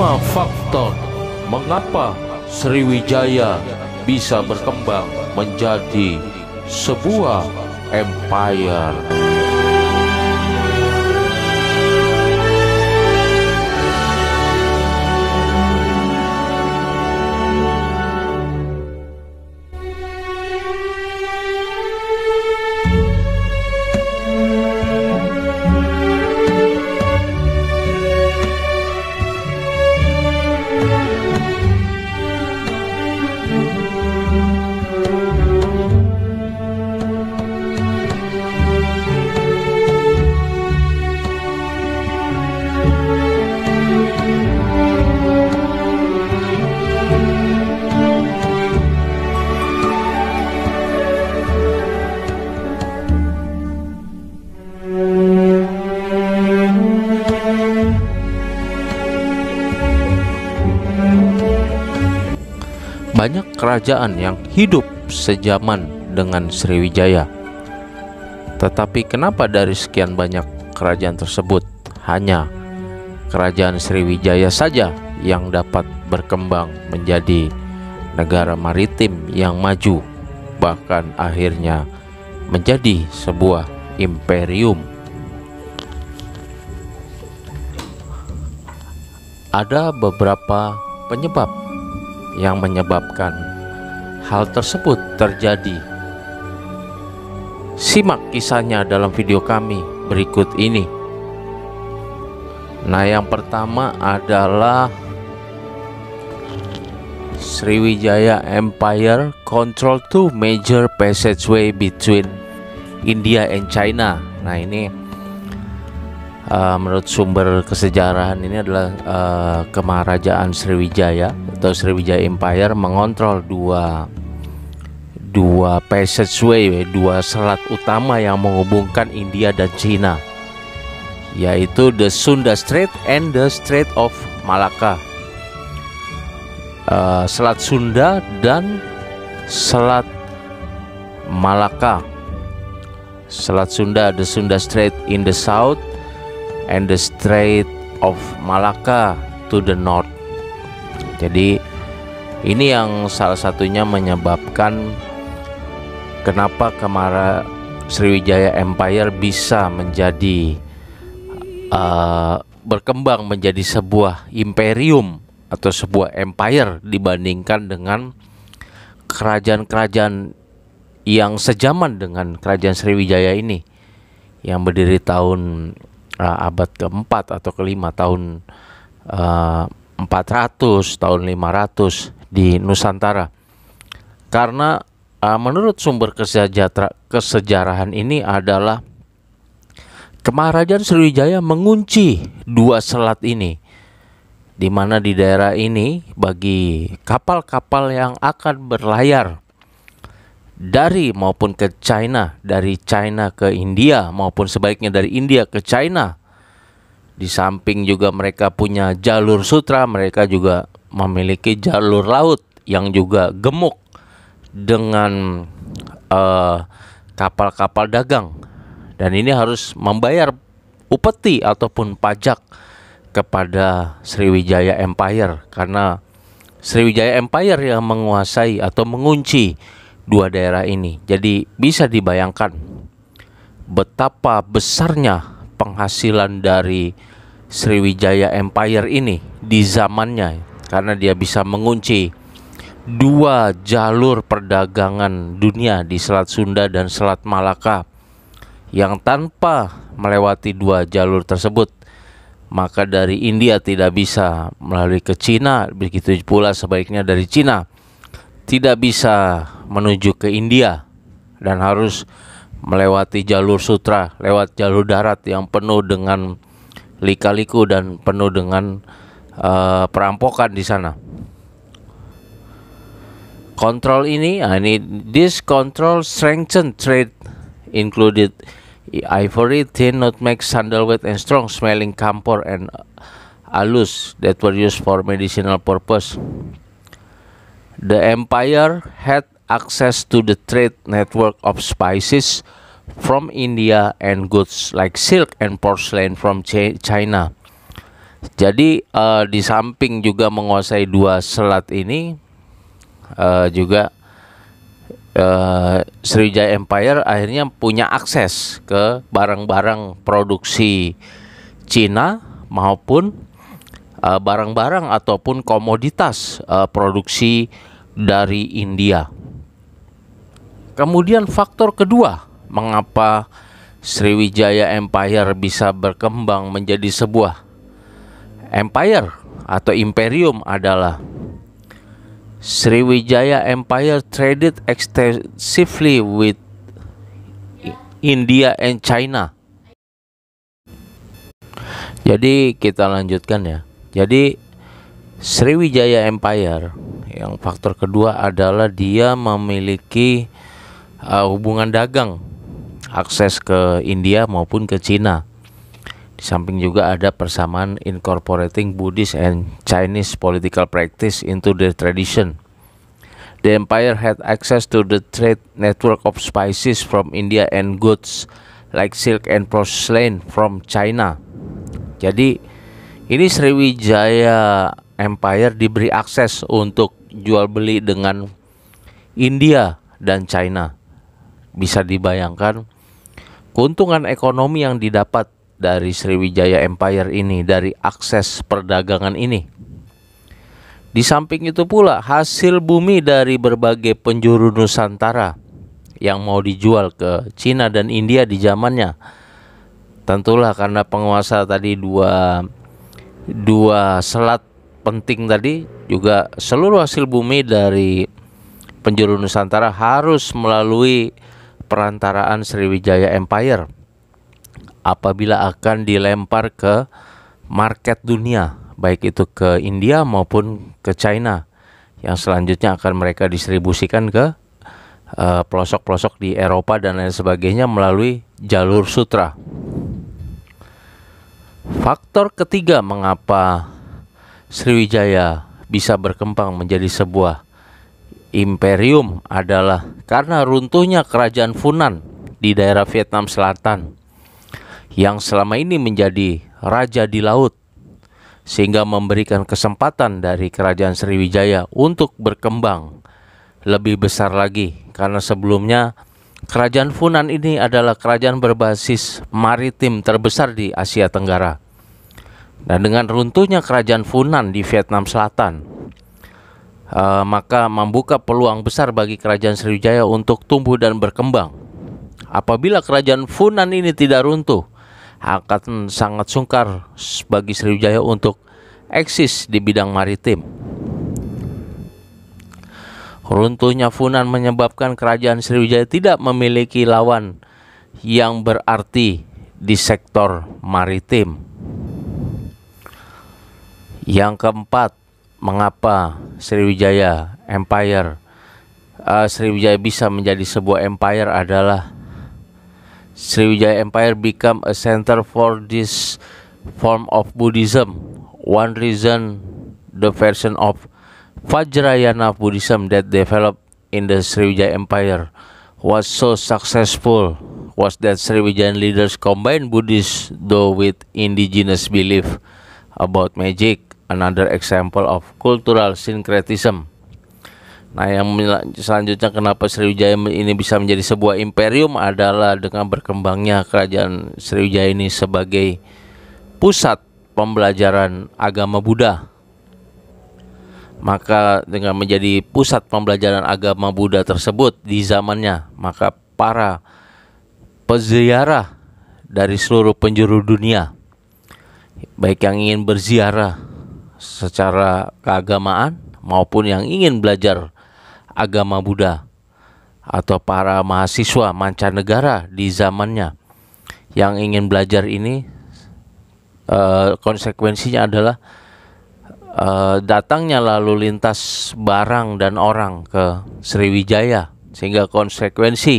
lima faktor mengapa Sriwijaya bisa berkembang menjadi sebuah empire. kerajaan yang hidup sejaman dengan Sriwijaya. Tetapi kenapa dari sekian banyak kerajaan tersebut hanya kerajaan Sriwijaya saja yang dapat berkembang menjadi negara maritim yang maju bahkan akhirnya menjadi sebuah imperium. Ada beberapa penyebab yang menyebabkan hal tersebut terjadi. Simak kisahnya dalam video kami berikut ini. Nah, yang pertama adalah Sriwijaya Empire control two major passageway between India and China. Nah, ini uh, menurut sumber kesejarahan ini adalah uh, kemarajaan Sriwijaya atau Sriwijaya Empire mengontrol dua dua passageway, dua selat utama yang menghubungkan India dan Cina, yaitu the Sunda Strait and the Strait of Malacca. Uh, selat Sunda dan Selat Malaka, Selat Sunda, the Sunda Strait in the south and the Strait of Malacca to the north. Jadi ini yang salah satunya menyebabkan kenapa Kamara Sriwijaya Empire bisa menjadi uh, berkembang menjadi sebuah imperium atau sebuah empire dibandingkan dengan kerajaan-kerajaan yang sejaman dengan kerajaan Sriwijaya ini yang berdiri tahun uh, abad keempat atau kelima tahun uh, 400 tahun 500 di Nusantara karena uh, menurut sumber kesejahteraan kesejarahan ini adalah Kemarajan Sriwijaya mengunci dua selat ini di mana di daerah ini bagi kapal-kapal yang akan berlayar dari maupun ke China, dari China ke India maupun sebaiknya dari India ke China. Di samping juga mereka punya jalur sutra, mereka juga memiliki jalur laut yang juga gemuk dengan eh, kapal-kapal uh, kapal -kapal dagang. Dan ini harus membayar upeti ataupun pajak kepada Sriwijaya Empire karena Sriwijaya Empire yang menguasai atau mengunci dua daerah ini. Jadi bisa dibayangkan betapa besarnya penghasilan dari Sriwijaya Empire ini di zamannya karena dia bisa mengunci dua jalur perdagangan dunia di Selat Sunda dan Selat Malaka yang tanpa melewati dua jalur tersebut maka dari India tidak bisa melalui ke Cina begitu pula sebaiknya dari Cina tidak bisa menuju ke India dan harus melewati jalur sutra, lewat jalur darat yang penuh dengan lika-liku dan penuh dengan uh, perampokan di sana. Kontrol ini, nah ini this control strengthen trade included ivory, tin, nutmeg, sandalwood, and strong smelling camphor and uh, alus that were used for medicinal purpose. The empire had access to the trade network of spices from India and goods like silk and porcelain from China. Jadi uh, di samping juga menguasai dua selat ini uh, juga uh, Sriwijaya Empire akhirnya punya akses ke barang-barang produksi Cina maupun barang-barang uh, ataupun komoditas uh, produksi dari India. Kemudian faktor kedua, mengapa Sriwijaya Empire bisa berkembang menjadi sebuah empire atau imperium adalah Sriwijaya Empire traded extensively with India and China. Jadi kita lanjutkan ya. Jadi Sriwijaya Empire. Yang faktor kedua adalah dia memiliki uh, hubungan dagang, akses ke India maupun ke Cina. Di samping juga ada persamaan incorporating Buddhist and Chinese political practice into the tradition. The empire had access to the trade network of spices from India and goods like silk and porcelain from China. Jadi ini Sriwijaya Empire diberi akses untuk jual beli dengan India dan China. Bisa dibayangkan keuntungan ekonomi yang didapat dari Sriwijaya Empire ini dari akses perdagangan ini. Di samping itu pula hasil bumi dari berbagai penjuru Nusantara yang mau dijual ke Cina dan India di zamannya. Tentulah karena penguasa tadi dua dua selat penting tadi juga seluruh hasil bumi dari penjuru Nusantara harus melalui perantaraan Sriwijaya Empire apabila akan dilempar ke market dunia baik itu ke India maupun ke China yang selanjutnya akan mereka distribusikan ke eh, pelosok-pelosok uh, di Eropa dan lain sebagainya melalui jalur sutra. Faktor ketiga mengapa Sriwijaya bisa berkembang menjadi sebuah imperium adalah karena runtuhnya kerajaan Funan di daerah Vietnam Selatan yang selama ini menjadi raja di laut sehingga memberikan kesempatan dari kerajaan Sriwijaya untuk berkembang lebih besar lagi karena sebelumnya kerajaan Funan ini adalah kerajaan berbasis maritim terbesar di Asia Tenggara dan dengan runtuhnya kerajaan Funan di Vietnam Selatan, eh, maka membuka peluang besar bagi kerajaan Sriwijaya untuk tumbuh dan berkembang. Apabila kerajaan Funan ini tidak runtuh, akan sangat sungkar bagi Sriwijaya untuk eksis di bidang maritim. Runtuhnya Funan menyebabkan kerajaan Sriwijaya tidak memiliki lawan yang berarti di sektor maritim. Yang keempat, mengapa Sriwijaya Empire uh, Sriwijaya bisa menjadi sebuah empire adalah Sriwijaya Empire become a center for this form of Buddhism. One reason the version of Vajrayana Buddhism that developed in the Sriwijaya Empire was so successful was that Sriwijaya leaders combined Buddhist though with indigenous belief about magic another example of cultural syncretism. Nah, yang selanjutnya kenapa Sriwijaya ini bisa menjadi sebuah imperium adalah dengan berkembangnya kerajaan Sriwijaya ini sebagai pusat pembelajaran agama Buddha. Maka dengan menjadi pusat pembelajaran agama Buddha tersebut di zamannya, maka para peziarah dari seluruh penjuru dunia baik yang ingin berziarah secara keagamaan maupun yang ingin belajar agama Buddha atau para mahasiswa mancanegara di zamannya yang ingin belajar ini eh, konsekuensinya adalah eh, datangnya lalu lintas barang dan orang ke Sriwijaya sehingga konsekuensi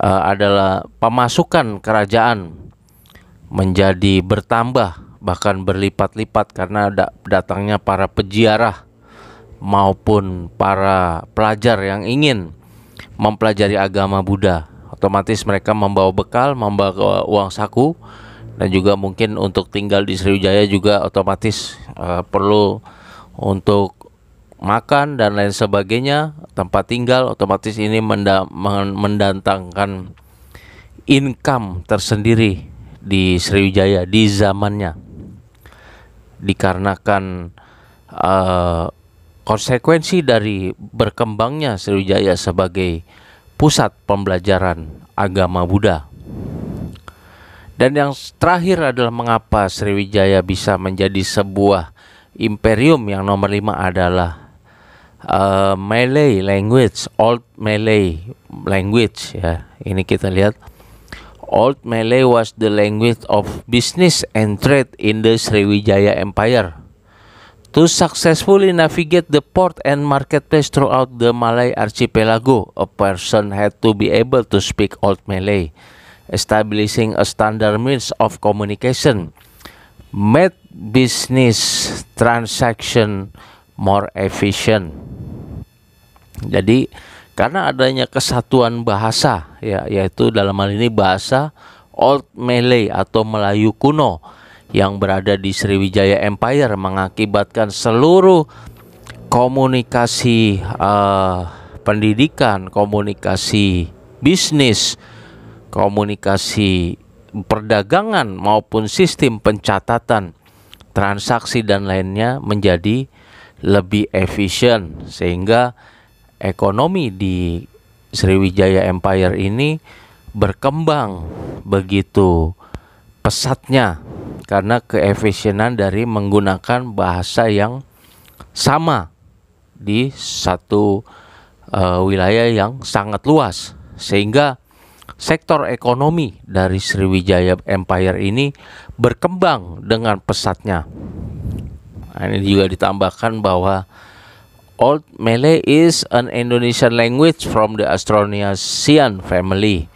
eh, adalah pemasukan kerajaan menjadi bertambah bahkan berlipat-lipat karena ada datangnya para peziarah maupun para pelajar yang ingin mempelajari agama Buddha. Otomatis mereka membawa bekal, membawa uang saku dan juga mungkin untuk tinggal di Sriwijaya juga otomatis uh, perlu untuk makan dan lain sebagainya, tempat tinggal otomatis ini menda mendatangkan income tersendiri di Sriwijaya di zamannya dikarenakan uh, konsekuensi dari berkembangnya Sriwijaya sebagai pusat pembelajaran agama Buddha. Dan yang terakhir adalah mengapa Sriwijaya bisa menjadi sebuah imperium yang nomor lima adalah uh, Malay language, old Malay language ya. Ini kita lihat Old Malay was the language of business and trade in the Sriwijaya Empire. To successfully navigate the port and marketplace throughout the Malay archipelago, a person had to be able to speak Old Malay, establishing a standard means of communication made business transaction more efficient. Jadi karena adanya kesatuan bahasa ya yaitu dalam hal ini bahasa Old Malay atau Melayu kuno yang berada di Sriwijaya Empire mengakibatkan seluruh komunikasi uh, pendidikan, komunikasi bisnis, komunikasi perdagangan maupun sistem pencatatan transaksi dan lainnya menjadi lebih efisien sehingga ekonomi di Sriwijaya Empire ini berkembang begitu pesatnya karena keefisienan dari menggunakan bahasa yang sama di satu uh, wilayah yang sangat luas sehingga sektor ekonomi dari Sriwijaya Empire ini berkembang dengan pesatnya. Nah, ini juga ditambahkan bahwa old, Malay is an Indonesian language from the Austronesian family.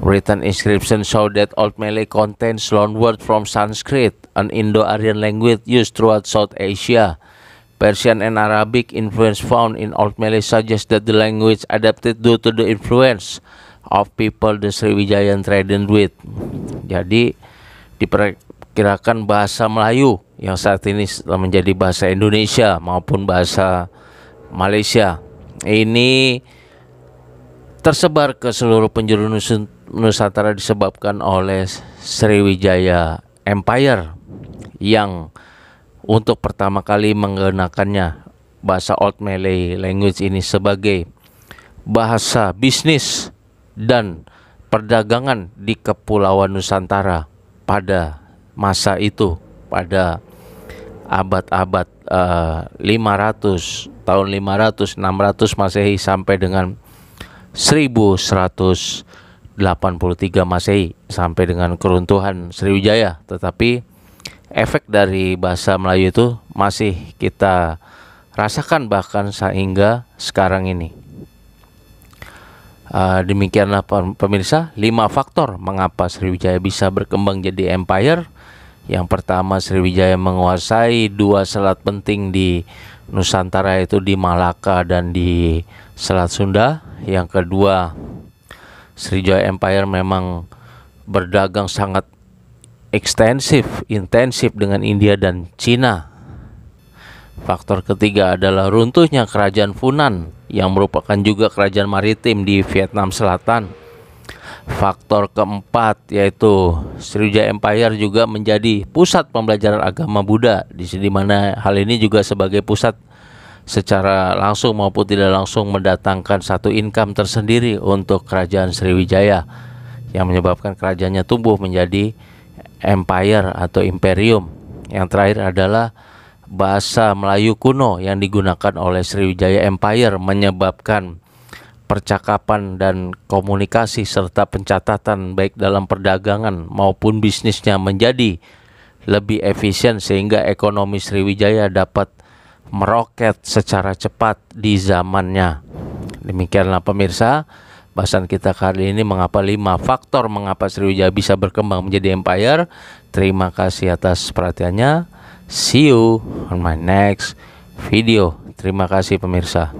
Written inscription show that Old Malay contains loanwords from Sanskrit, an Indo-Aryan language used throughout South Asia. Persian and Arabic influence found in Old Malay suggests that the language adapted due to the influence of people the Sriwijayan traded with. Jadi diperkirakan bahasa Melayu yang saat ini menjadi bahasa Indonesia maupun bahasa Malaysia ini tersebar ke seluruh penjuru Nusantara disebabkan oleh Sriwijaya Empire yang untuk pertama kali menggunakannya bahasa Old Malay language ini sebagai bahasa bisnis dan perdagangan di kepulauan Nusantara pada masa itu pada abad-abad uh, eh, 500 tahun 500, 600 Masehi sampai dengan 1183 Masehi sampai dengan keruntuhan Sriwijaya. Tetapi efek dari bahasa Melayu itu masih kita rasakan bahkan sehingga sekarang ini. Uh, demikianlah pemirsa, lima faktor mengapa Sriwijaya bisa berkembang jadi empire. Yang pertama Sriwijaya menguasai dua selat penting di Nusantara itu di Malaka dan di Selat Sunda. Yang kedua, Sriwijaya Empire memang berdagang sangat ekstensif, intensif dengan India dan Cina. Faktor ketiga adalah runtuhnya kerajaan Funan yang merupakan juga kerajaan maritim di Vietnam Selatan Faktor keempat yaitu Sriwijaya Empire juga menjadi pusat pembelajaran agama Buddha di sini mana hal ini juga sebagai pusat secara langsung maupun tidak langsung mendatangkan satu income tersendiri untuk kerajaan Sriwijaya yang menyebabkan kerajaannya tumbuh menjadi empire atau imperium. Yang terakhir adalah bahasa Melayu kuno yang digunakan oleh Sriwijaya Empire menyebabkan percakapan dan komunikasi serta pencatatan baik dalam perdagangan maupun bisnisnya menjadi lebih efisien sehingga ekonomi Sriwijaya dapat meroket secara cepat di zamannya. Demikianlah pemirsa, bahasan kita kali ini mengapa lima faktor mengapa Sriwijaya bisa berkembang menjadi empire. Terima kasih atas perhatiannya. See you on my next video. Terima kasih pemirsa.